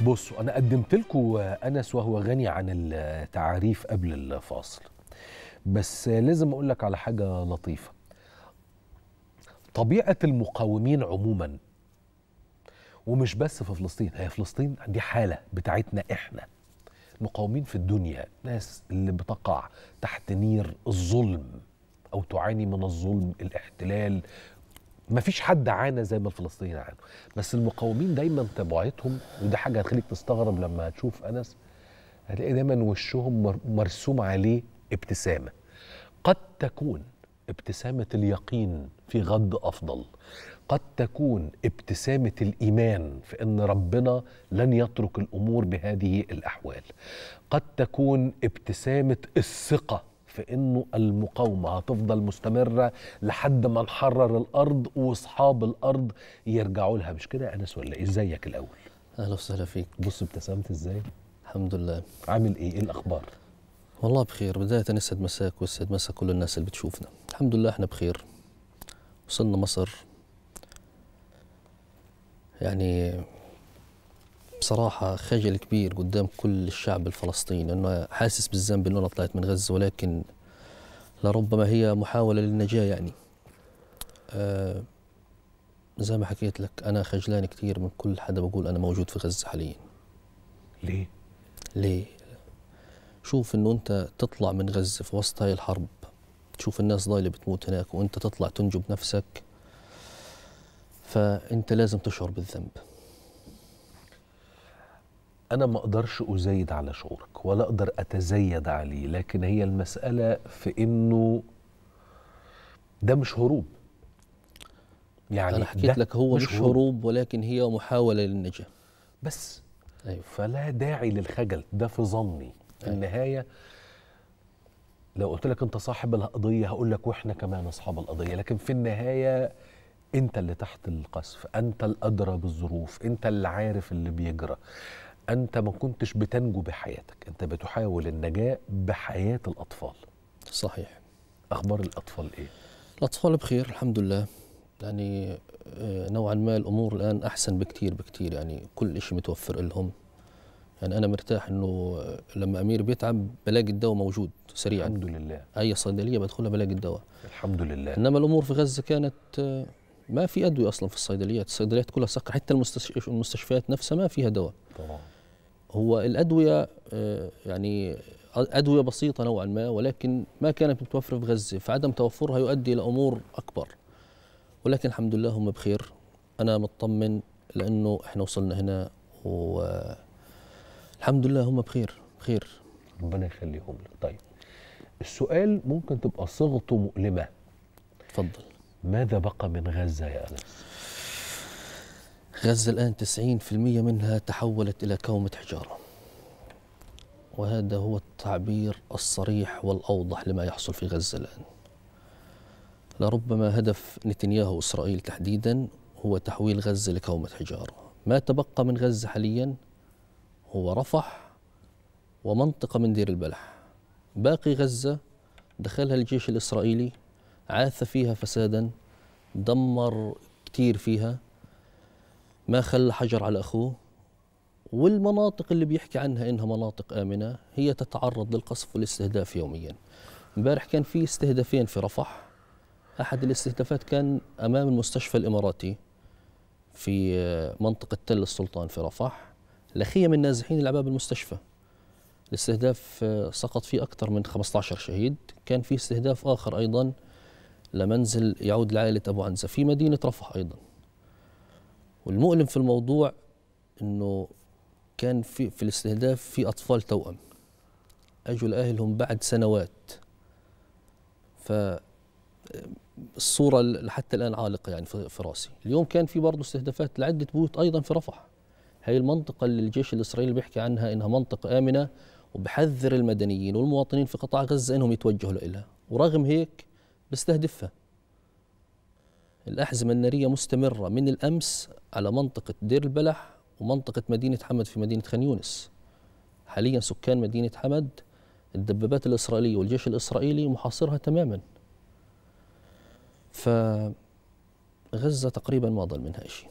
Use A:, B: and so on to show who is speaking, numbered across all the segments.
A: بصوا انا قدمت لكم انس وهو غني عن التعاريف قبل الفاصل بس لازم اقول لك على حاجه لطيفه طبيعه المقاومين عموما ومش بس في فلسطين هي فلسطين دي حاله بتاعتنا احنا مقاومين في الدنيا ناس اللي بتقع تحت نير الظلم او تعاني من الظلم الاحتلال ما فيش حد عانى زي ما الفلسطينيين عانوا بس المقاومين دايما طباعتهم وده حاجه هتخليك تستغرب لما هتشوف انس هتلاقي دايما وشهم مرسوم عليه ابتسامه قد تكون ابتسامه اليقين في غد افضل قد تكون ابتسامه الايمان في ان ربنا لن يترك الامور بهذه الاحوال قد تكون ابتسامه الثقه في انه المقاومه هتفضل مستمره لحد ما نحرر الارض واصحاب الارض يرجعوا لها مش كده يا انس ولا ايه ازيك الاول اهلا وسهلا فيك بص ابتسمت ازاي الحمد لله عامل ايه ايه الاخبار
B: والله بخير بداية نسعد مساك ويسعد مسا كل الناس اللي بتشوفنا الحمد لله احنا بخير وصلنا مصر يعني بصراحة خجل كبير قدام كل الشعب الفلسطيني أنه حاسس بالذنب أنه أنا طلعت من غزة ولكن لربما هي محاولة للنجاة يعني آه زي ما حكيت لك أنا خجلان كثير من كل حدا بقول أنا موجود في غزة حاليا ليه؟ ليه؟ شوف أنه أنت تطلع من غزة في وسط هاي الحرب تشوف الناس ضايلة بتموت هناك وأنت تطلع تنجب نفسك فأنت
A: لازم تشعر بالذنب انا ما اقدرش ازايد على شعورك ولا اقدر اتزايد عليه لكن هي المساله في انه ده مش هروب يعني انا حكيت لك هو مش, مش هروب, ولكن هي محاوله للنجاه بس أيوة. فلا داعي للخجل ده في ظني في أيوة. النهايه لو قلت لك انت صاحب القضيه هقول لك واحنا كمان اصحاب القضيه لكن في النهايه انت اللي تحت القصف انت الادرى بالظروف انت اللي عارف اللي بيجرى انت ما كنتش بتنجو بحياتك انت بتحاول النجاه بحياه الاطفال صحيح اخبار الاطفال ايه الاطفال بخير الحمد لله يعني آه، نوعا
B: ما الامور الان احسن بكثير بكثير يعني كل شيء متوفر لهم يعني انا مرتاح انه لما امير بيتعب بلاقي الدواء موجود سريعا الحمد لله اي صيدليه بدخلها بلاقي الدواء الحمد لله انما الامور في غزه كانت آه، ما في ادويه اصلا في الصيدليات الصيدليات كلها سكر حتى المستشفيات نفسها ما فيها دواء طبعا هو الأدوية آه، يعني أدوية بسيطة نوعا ما ولكن ما كانت متوفرة في غزة فعدم توفرها يؤدي إلى أمور أكبر ولكن الحمد لله هم بخير أنا مطمن لأنه إحنا وصلنا هنا والحمد لله
A: هم بخير بخير ربنا يخليهم لك طيب السؤال ممكن تبقى صيغته مؤلمة اتفضل ماذا بقى من غزة يا أنس؟
B: غزة الآن 90% منها تحولت إلى كومة حجارة وهذا هو التعبير الصريح والأوضح لما يحصل في غزة الآن لربما هدف نتنياهو وإسرائيل تحديدا هو تحويل غزة لكومة حجارة ما تبقى من غزة حاليا هو رفح ومنطقة من دير البلح باقي غزة دخلها الجيش الإسرائيلي عاث فيها فسادا دمر كثير فيها ما خلى حجر على أخوه والمناطق اللي بيحكي عنها إنها مناطق آمنة هي تتعرض للقصف والاستهداف يوميا امبارح كان في استهدافين في رفح أحد الاستهدافات كان أمام المستشفى الإماراتي في منطقة تل السلطان في رفح لخية من نازحين العباب المستشفى الاستهداف سقط فيه أكثر من 15 شهيد كان في استهداف آخر أيضا لمنزل يعود لعائلة أبو عنزة في مدينة رفح أيضا والمؤلم في الموضوع انه كان في في الاستهداف في اطفال توأم اجوا لاهلهم بعد سنوات ف الصورة حتى الآن عالقة يعني في راسي اليوم كان في برضه استهدافات لعدة بيوت أيضا في رفح هي المنطقة اللي الجيش الإسرائيلي بيحكي عنها إنها منطقة آمنة وبحذر المدنيين والمواطنين في قطاع غزة إنهم يتوجهوا لها ورغم هيك بيستهدفها الأحزمة النارية مستمرة من الأمس على منطقة دير البلح ومنطقة مدينة حمد في مدينة خان يونس حاليا سكان مدينة حمد الدبابات الإسرائيلية والجيش الإسرائيلي محاصرها تماما فغزة تقريبا ما ضل منها شيء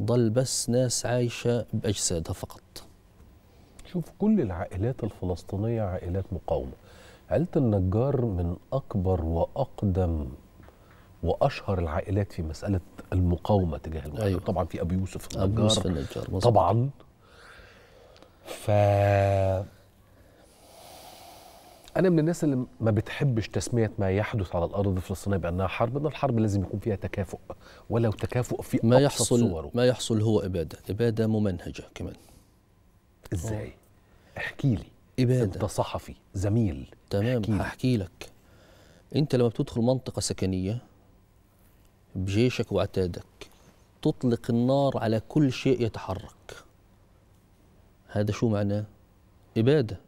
B: ضل بس ناس عايشة بأجسادها فقط
A: شوف كل العائلات الفلسطينية عائلات مقاومة عائلة النجار من أكبر وأقدم واشهر العائلات في مساله المقاومه تجاه المحتل أيوة. طبعا في ابو يوسف النجار, أبو يوسف النجار طبعا ف انا من الناس اللي ما بتحبش تسميه ما يحدث على الارض الفلسطينيه بانها حرب ان الحرب لازم يكون فيها تكافؤ ولو تكافؤ في ما يحصل صوره. ما
B: يحصل هو اباده اباده ممنهجه كمان ازاي احكي لي اباده انت صحفي زميل تمام هحكي لك انت لما بتدخل منطقه سكنيه بجيشك وعتادك تطلق النار على كل شيء يتحرك هذا شو معناه إبادة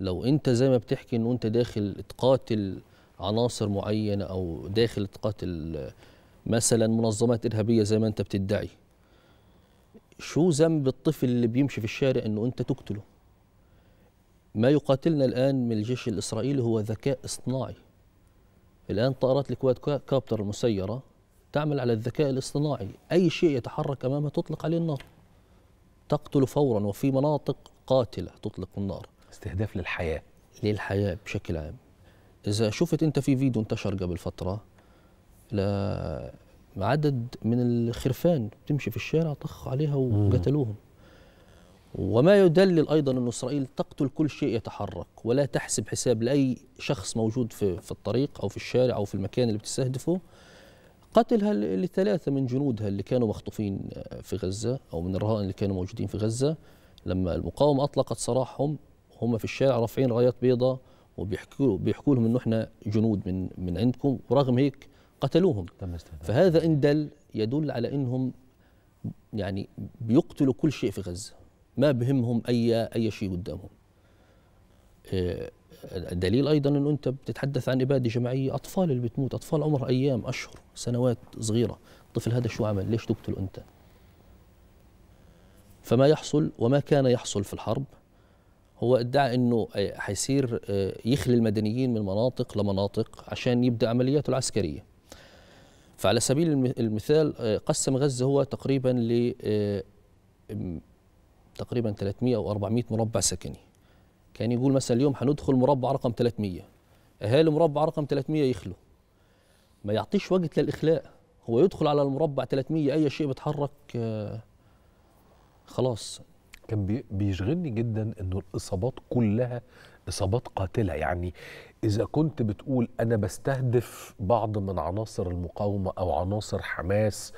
B: لو أنت زي ما بتحكي أنه أنت داخل تقاتل عناصر معينة أو داخل تقاتل مثلا منظمات إرهابية زي ما أنت بتدعي شو ذنب الطفل اللي بيمشي في الشارع أنه أنت تقتله ما يقاتلنا الآن من الجيش الإسرائيلي هو ذكاء اصطناعي الآن طائرات الكواد كابتر المسيرة تعمل على الذكاء الاصطناعي أي شيء يتحرك أمامها تطلق عليه النار تقتل فورا وفي مناطق قاتلة تطلق النار استهداف للحياة للحياة بشكل عام إذا شفت أنت في فيديو انتشر قبل فترة لعدد من الخرفان بتمشي في الشارع طخ عليها وقتلوهم وما يدلل ايضا ان اسرائيل تقتل كل شيء يتحرك ولا تحسب حساب لاي شخص موجود في في الطريق او في الشارع او في المكان اللي بتستهدفه قتلها لثلاثه من جنودها اللي كانوا مخطوفين في غزه او من الرهائن اللي كانوا موجودين في غزه لما المقاومه اطلقت سراحهم هم في الشارع رافعين رايات بيضاء وبيحكوا بيحكوا لهم انه احنا جنود من من عندكم ورغم هيك قتلوهم فهذا ان دل يدل على انهم يعني بيقتلوا كل شيء في غزه ما بهمهم اي اي شيء قدامهم آه، دليل ايضا انه انت بتتحدث عن اباده جماعيه اطفال اللي بتموت اطفال عمرها ايام اشهر سنوات صغيره الطفل هذا شو عمل ليش تقتله انت فما يحصل وما كان يحصل في الحرب هو ادعى انه آه، حيصير آه، يخلي المدنيين من مناطق لمناطق عشان يبدا عملياته العسكريه فعلى سبيل المثال قسم غزه هو تقريبا ل تقريبا 300 او 400 مربع سكني كان يقول مثلا اليوم هندخل مربع رقم 300 اهالي مربع رقم 300 يخلوا ما يعطيش وقت للاخلاء هو يدخل على المربع 300 اي شيء
A: بيتحرك آه، خلاص كان بيشغلني جدا انه الاصابات كلها اصابات قاتله يعني اذا كنت بتقول انا بستهدف بعض من عناصر المقاومه او عناصر حماس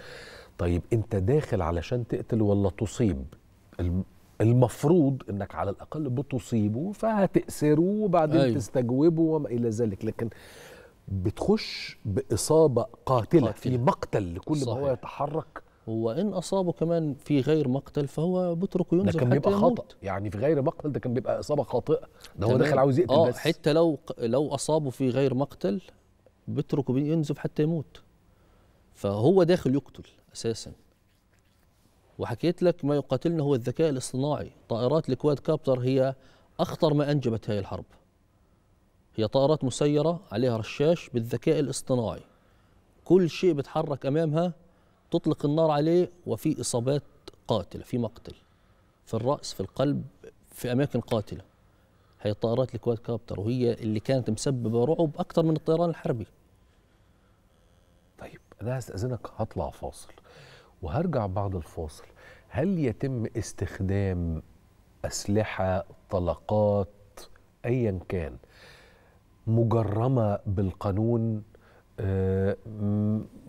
A: طيب انت داخل علشان تقتل ولا تصيب المفروض انك على الاقل بتصيبه فهتأسره وبعدين أيوه. تستجوبه وما الى ذلك لكن بتخش باصابه قاتله, قاتلة. في مقتل لكل صحيح. ما هو يتحرك
B: وان اصابه كمان في غير مقتل فهو بتركه ينزل ده كان بيبقى خطا يعني في غير مقتل ده كان بيبقى اصابه خاطئه ده هو داخل عاوز يقتل آه بس حتى لو لو اصابه في غير مقتل بتركه ينزف حتى يموت فهو داخل يقتل اساسا وحكيت لك ما يقاتلنا هو الذكاء الاصطناعي طائرات الكواد كابتر هي أخطر ما أنجبت هذه الحرب هي طائرات مسيرة عليها رشاش بالذكاء الاصطناعي كل شيء بتحرك أمامها تطلق النار عليه وفي إصابات قاتلة في مقتل في الرأس في القلب في أماكن قاتلة هي طائرات الكواد كابتر وهي اللي كانت مسببة رعب أكثر من الطيران
A: الحربي طيب أنا هستأذنك هطلع فاصل وهرجع بعد الفاصل هل يتم استخدام أسلحة طلقات أيا كان مجرمة بالقانون آه،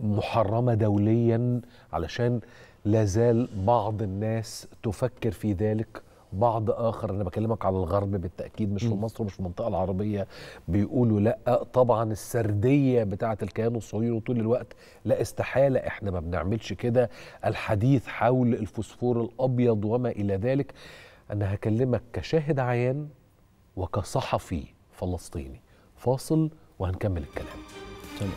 A: محرمة دوليا علشان لازال بعض الناس تفكر في ذلك بعض اخر انا بكلمك على الغرب بالتاكيد مش في مصر ومش في المنطقه العربيه بيقولوا لا طبعا السرديه بتاعه الكيان الصهيوني طول الوقت لا استحاله احنا ما بنعملش كده الحديث حول الفوسفور الابيض وما الى ذلك انا هكلمك كشاهد عيان وكصحفي فلسطيني فاصل وهنكمل الكلام تمام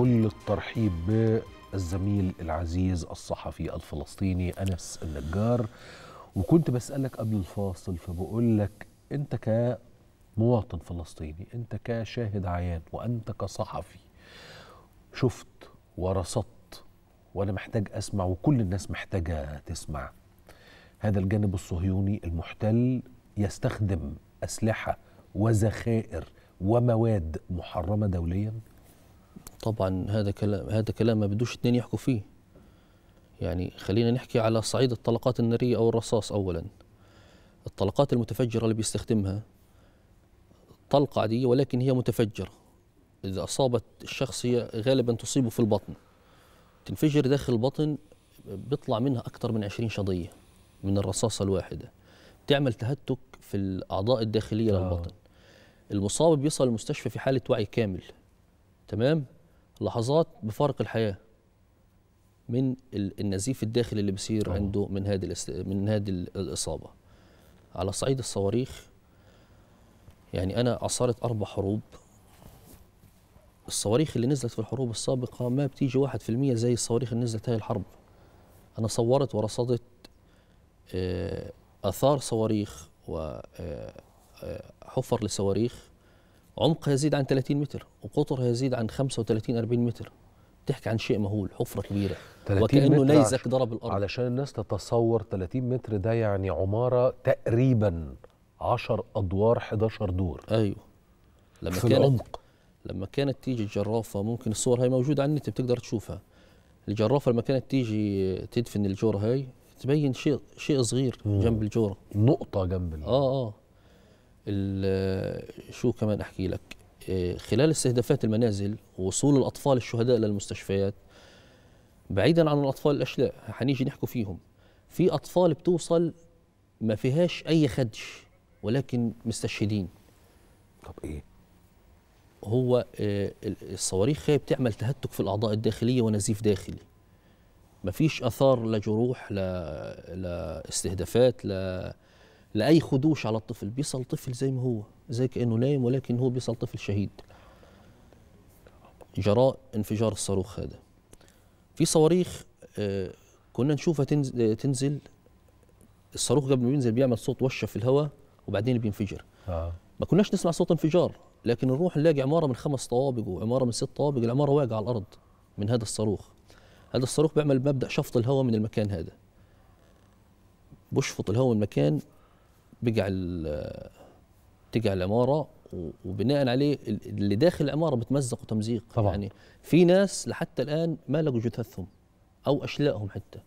A: كل الترحيب بالزميل العزيز الصحفي الفلسطيني أنس النجار وكنت بسألك قبل الفاصل فبقول لك أنت كمواطن فلسطيني أنت كشاهد عيان وأنت كصحفي شفت ورصدت وأنا محتاج أسمع وكل الناس محتاجة تسمع هذا الجانب الصهيوني المحتل يستخدم أسلحة وذخائر ومواد محرمة دولياً
B: طبعا هذا كلام هذا كلام ما بدوش اثنين يحكوا فيه يعني خلينا نحكي على صعيد الطلقات الناريه او الرصاص اولا الطلقات المتفجره اللي بيستخدمها طلقه عاديه ولكن هي متفجره اذا اصابت الشخص هي غالبا تصيبه في البطن تنفجر داخل البطن بيطلع منها اكثر من 20 شظيه من الرصاصه الواحده تعمل تهتك في الاعضاء الداخليه آه. للبطن المصاب بيصل المستشفى في حاله وعي كامل تمام لحظات بفارق الحياه من النزيف الداخلي اللي بيصير أوه. عنده من هذه من هذه الاصابه على صعيد الصواريخ يعني انا اثرت اربع حروب الصواريخ اللي نزلت في الحروب السابقه ما بتيجي واحد في المية زي الصواريخ اللي نزلت هاي الحرب انا صورت ورصدت آه، اثار صواريخ وحفر آه، آه، لصواريخ عمقها يزيد عن 30 متر وقطرها يزيد عن 35 40
A: متر تحكي عن شيء مهول حفره كبيره وكانه ليزك ضرب الارض علشان الناس تتصور 30 متر ده يعني عماره تقريبا 10 ادوار 11 دور ايوه لما في كانت العمق لما كانت تيجي الجرافه ممكن
B: الصور هاي موجوده على النت بتقدر تشوفها الجرافه لما كانت تيجي تدفن الجوره هاي تبين شيء شيء صغير مم. جنب الجوره نقطه جنب اه اه شو كمان احكي لك إيه، خلال استهدافات المنازل وصول الاطفال الشهداء للمستشفيات بعيدا عن الاطفال الاشلاء حنيجي نحكي فيهم في اطفال بتوصل ما فيهاش اي خدش ولكن مستشهدين طب ايه هو إيه، الصواريخ هي بتعمل تهتك في الاعضاء الداخليه ونزيف داخلي ما فيش اثار لا جروح لا لا استهدافات لا لاي خدوش على الطفل بيصل طفل زي ما هو زي كانه نايم ولكن هو بيصل طفل شهيد جراء انفجار الصاروخ هذا في صواريخ آه، كنا نشوفها تنزل, الصاروخ قبل ما ينزل بيعمل صوت وشه في الهواء وبعدين بينفجر آه. ما كناش نسمع صوت انفجار لكن نروح نلاقي عماره من خمس طوابق وعماره من ست طوابق العماره واقعه على الارض من هذا الصاروخ هذا الصاروخ بيعمل مبدا شفط الهواء من المكان هذا بشفط الهواء من المكان بقع تقع العماره وبناء عليه اللي داخل العماره بتمزق وتمزيق طبعا. يعني في ناس لحتى الان ما لقوا جثثهم او اشلائهم حتى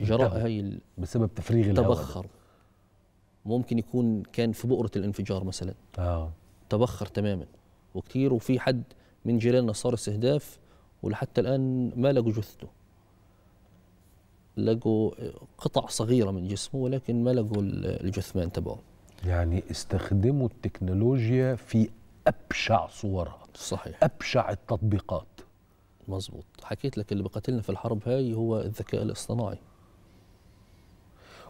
A: جراء هي بسبب تفريغ تبخر
B: ممكن يكون كان في بؤره الانفجار مثلا اه تبخر تماما وكثير وفي حد من جيراننا صار استهداف ولحتى الان ما لقوا جثته لقوا قطع صغيره من جسمه ولكن ما لقوا الجثمان تبعه يعني
A: استخدموا التكنولوجيا في ابشع صورها صحيح ابشع التطبيقات مظبوط حكيت
B: لك اللي بقتلنا في الحرب هاي هو الذكاء الاصطناعي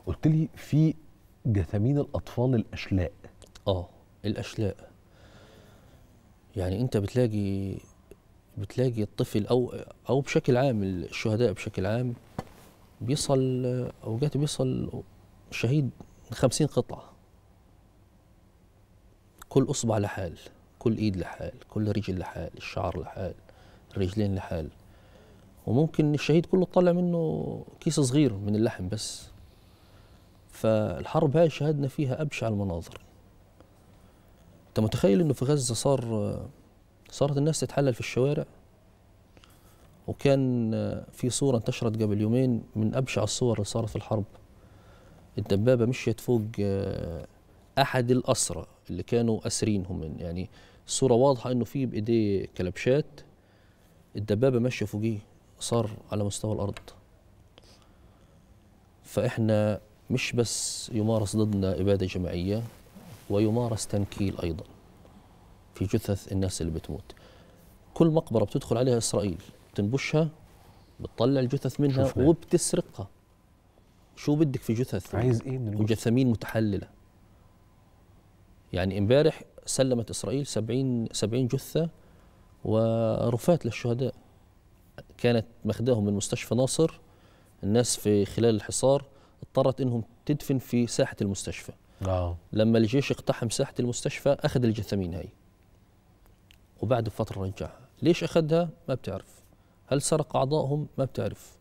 A: قلت لي في جثامين الاطفال الاشلاء اه الاشلاء يعني انت بتلاقي
B: بتلاقي الطفل او او بشكل عام الشهداء بشكل عام بيصل اوقات بيصل شهيد 50 قطعه كل اصبع لحال كل ايد لحال كل رجل لحال الشعر لحال الرجلين لحال وممكن الشهيد كله طلع منه كيس صغير من اللحم بس فالحرب هاي شهدنا فيها ابشع المناظر انت متخيل انه في غزه صار صارت الناس تتحلل في الشوارع وكان في صورة انتشرت قبل يومين من أبشع الصور اللي صارت في الحرب الدبابة مشيت فوق آه، أحد الأسرى اللي كانوا أسرين هم يعني الصورة واضحة إنه في بإيديه كلبشات الدبابة ماشية فوقيه صار على مستوى الأرض فإحنا مش بس يمارس ضدنا إبادة جماعية ويمارس تنكيل أيضا في جثث الناس اللي بتموت كل مقبرة بتدخل عليها إسرائيل بتنبشها بتطلع الجثث منها شوفنا. وبتسرقها شو بدك في جثث عايز ايه من وجثامين متحلله يعني امبارح سلمت اسرائيل 70 70 جثه ورفات للشهداء كانت مخداهم من مستشفى ناصر الناس في خلال الحصار اضطرت انهم تدفن في ساحه المستشفى آه. لما الجيش اقتحم ساحه المستشفى اخذ الجثامين هاي وبعد بفتره رجعها ليش اخذها ما بتعرف هل سرق اعضائهم ما بتعرف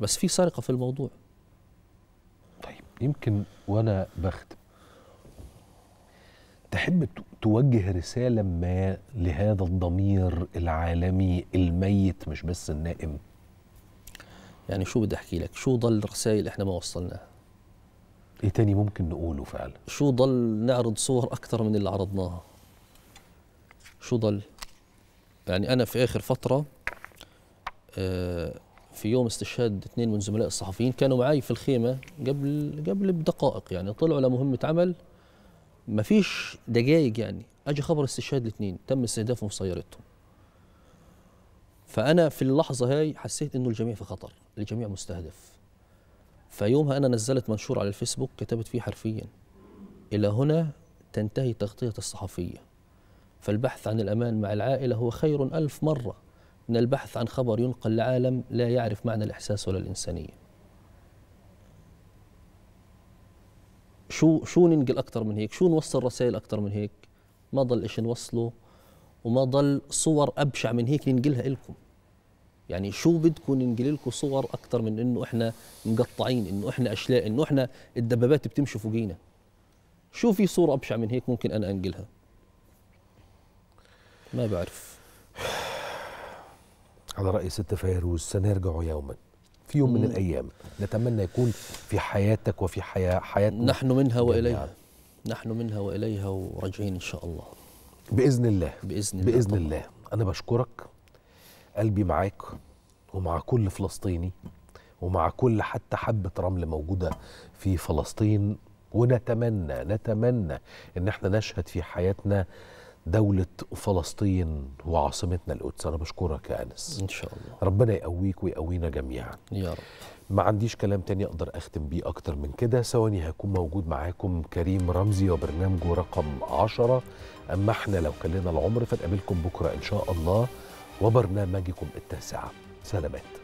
B: بس في سرقه في
A: الموضوع طيب يمكن وانا بختم تحب توجه رساله ما لهذا الضمير العالمي الميت مش بس النائم يعني شو بدي احكي لك شو
B: ضل رسائل احنا ما وصلناها ايه تاني ممكن نقوله فعلا شو ضل نعرض صور اكثر من اللي عرضناها شو ضل يعني انا في اخر فتره في يوم استشهاد اثنين من زملاء الصحفيين كانوا معي في الخيمه قبل قبل بدقائق يعني طلعوا لمهمه عمل ما فيش دقائق يعني اجى خبر استشهاد الاثنين تم استهدافهم في سيارتهم فانا في اللحظه هاي حسيت انه الجميع في خطر الجميع مستهدف فيومها انا نزلت منشور على الفيسبوك كتبت فيه حرفيا الى هنا تنتهي تغطيه الصحفيه فالبحث عن الامان مع العائله هو خير الف مره من البحث عن خبر ينقل لعالم لا يعرف معنى الإحساس ولا الإنسانية شو شو ننقل أكثر من هيك شو نوصل رسائل أكثر من هيك ما ضل إيش نوصله وما ضل صور أبشع من هيك ننقلها إلكم يعني شو بدكم ننقل لكم صور أكثر من إنه إحنا مقطعين إنه إحنا أشلاء إنه إحنا الدبابات بتمشي فوقينا شو في صورة أبشع من هيك ممكن أنا أنقلها ما بعرف
A: على رأي ست فيروز سنرجع يوما
B: في يوم من الأيام
A: نتمنى يكون في حياتك وفي حياة حياتنا نحن منها وإليها نحن منها وإليها وراجعين إن شاء الله بإذن الله بإذن الله بإذن الله, الله. أنا بشكرك قلبي معاك ومع كل فلسطيني ومع كل حتى حبة رمل موجودة في فلسطين ونتمنى نتمنى إن احنا نشهد في حياتنا دولة فلسطين وعاصمتنا القدس أنا بشكرك يا أنس إن شاء الله ربنا يقويك ويقوينا جميعا يا رب ما عنديش كلام تاني أقدر أختم بيه أكتر من كده ثواني هكون موجود معاكم كريم رمزي وبرنامجه رقم عشرة أما إحنا لو كلنا العمر فنقابلكم بكرة إن شاء الله وبرنامجكم التاسعة سلامات